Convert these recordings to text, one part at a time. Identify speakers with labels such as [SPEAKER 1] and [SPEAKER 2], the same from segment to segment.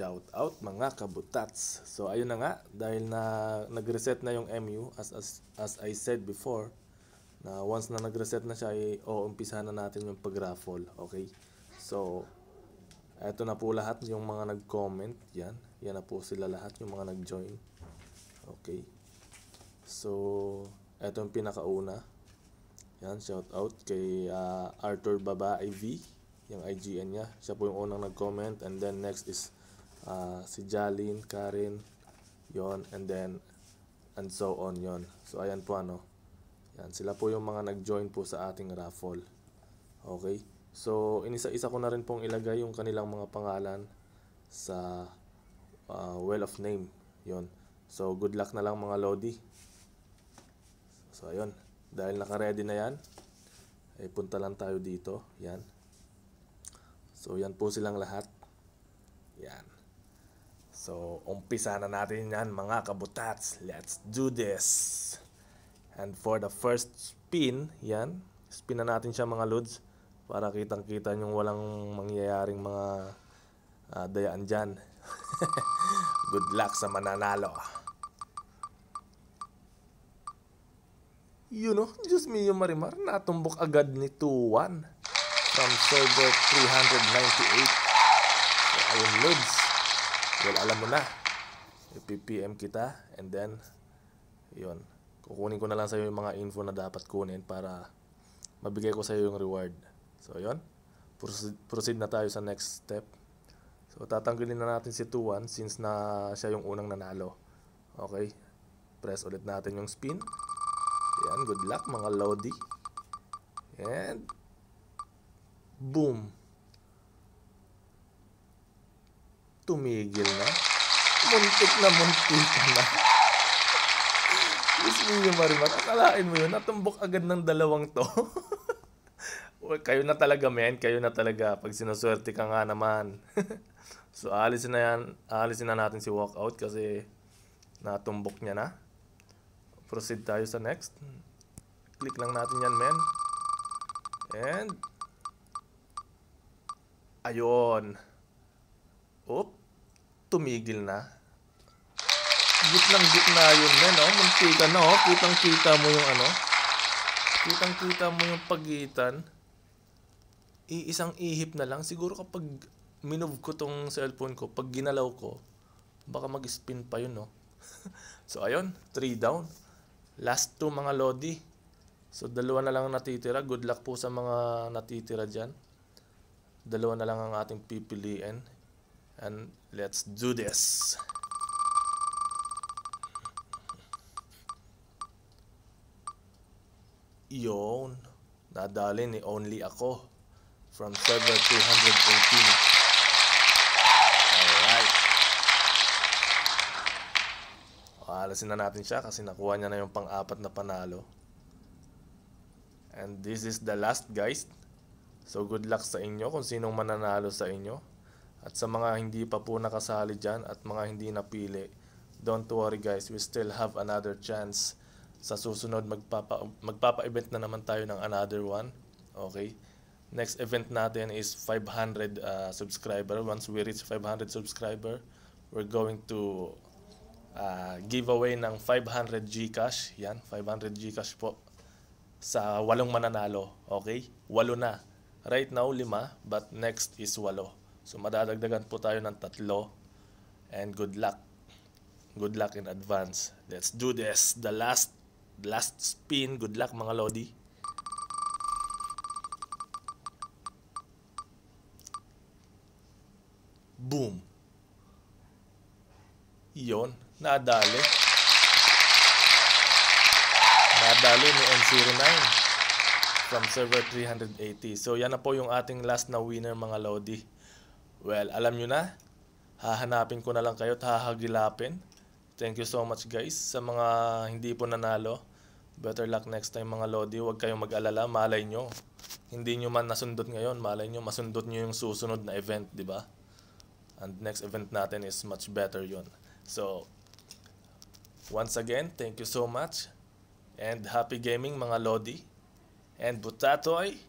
[SPEAKER 1] Shout out mga kabutats. So ayun na nga dahil na nag-reset na yung MU as as as I said before na once na nag-reset na siya ay o umpisa na natin yung pag-raffle, okay? So eto na po lahat yung mga nag-comment, yan. Yan na po sila lahat yung mga nag-join. Okay. So eto yung pinakauna. Yan, shout out kay uh, Arthur Babae V, yung IGN niya. Siya po yung unang nag-comment and then next is Ah, si Jalin, Karin, yon and then and so on yon so ayan po ano yan sila po yung mga nag-join po sa ating raffle okay so inisa-isa ko na rin pong ilagay yung kanilang mga pangalan sa uh, well of name yon so good luck na lang mga lodi so ayun dahil naka-ready na yan ay eh, punta lang tayo dito yan so yan po silang lahat yan So, umpisa na natin yan mga kabutats. Let's do this! And for the first spin, yan. Spin na natin siya mga lods. Para kitang-kita yung walang mangyayaring mga uh, dayaan dyan. Good luck sa mananalo. Ah. You know, just me mio Marimar, natumbok agad ni 2 from server 398. So, ayun, Lods well alam mo na i-PM kita and then yon kukunin ko na lang sa iyo yung mga info na dapat kunin para mabigay ko sa iyo yung reward so yon proceed, proceed na tayo sa next step so tatanggalin na natin si 2 since na siya yung unang nanalo okay press ulit natin yung spin yan good luck mga lodi and boom tumigil na. Muntik na muntik na. Miss Mio Marimar, akalain mo yun, natumbok agad ng dalawang to. kayo na talaga men, kayo na talaga. Pag sinuswerte ka nga naman. so alisin na yan, alisin na natin si walkout kasi natumbok niya na. Proceed tayo sa next. Click lang natin yan men. And ayun. Oop tumigil na. Gitnang gitna yun na, eh, no? Mantika na, no? Kitang kita mo yung ano. Kitang kita mo yung pagitan. Iisang ihip na lang. Siguro kapag minove ko tong cellphone ko, pag ginalaw ko, baka mag-spin pa yun, no? so, ayun. 3 down. Last two, mga Lodi. So, dalawa na lang natitira. Good luck po sa mga natitira dyan. Dalawa na lang ang ating pipiliin and let's do this yon nadali ni only ako from server 218 Paalasin na natin siya kasi nakuha niya na yung pang-apat na panalo. And this is the last guys. So good luck sa inyo kung sinong mananalo sa inyo. At sa mga hindi pa po nakasali dyan at mga hindi napili, don't worry guys, we still have another chance. Sa susunod, magpapa, magpapa-event na naman tayo ng another one. Okay? Next event natin is 500 uh, subscriber. Once we reach 500 subscriber, we're going to uh, give away ng 500 GCash. Yan, 500 GCash po sa walong mananalo. Okay? Walo na. Right now, lima, but next is walo. So madadagdagan po tayo ng tatlo. And good luck. Good luck in advance. Let's do this. The last last spin. Good luck mga lodi. Boom. Yon, nadali. Nadali ni M09 from server 380. So yan na po yung ating last na winner mga lodi. Well, alam nyo na. Hahanapin ko na lang kayo at hahagilapin. Thank you so much guys sa mga hindi po nanalo. Better luck next time mga Lodi. Huwag kayong mag-alala. Malay nyo. Hindi nyo man nasundot ngayon. Malay nyo. Masundot nyo yung susunod na event, di ba? And next event natin is much better yon. So, once again, thank you so much. And happy gaming mga Lodi. And Butatoy,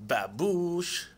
[SPEAKER 1] babush!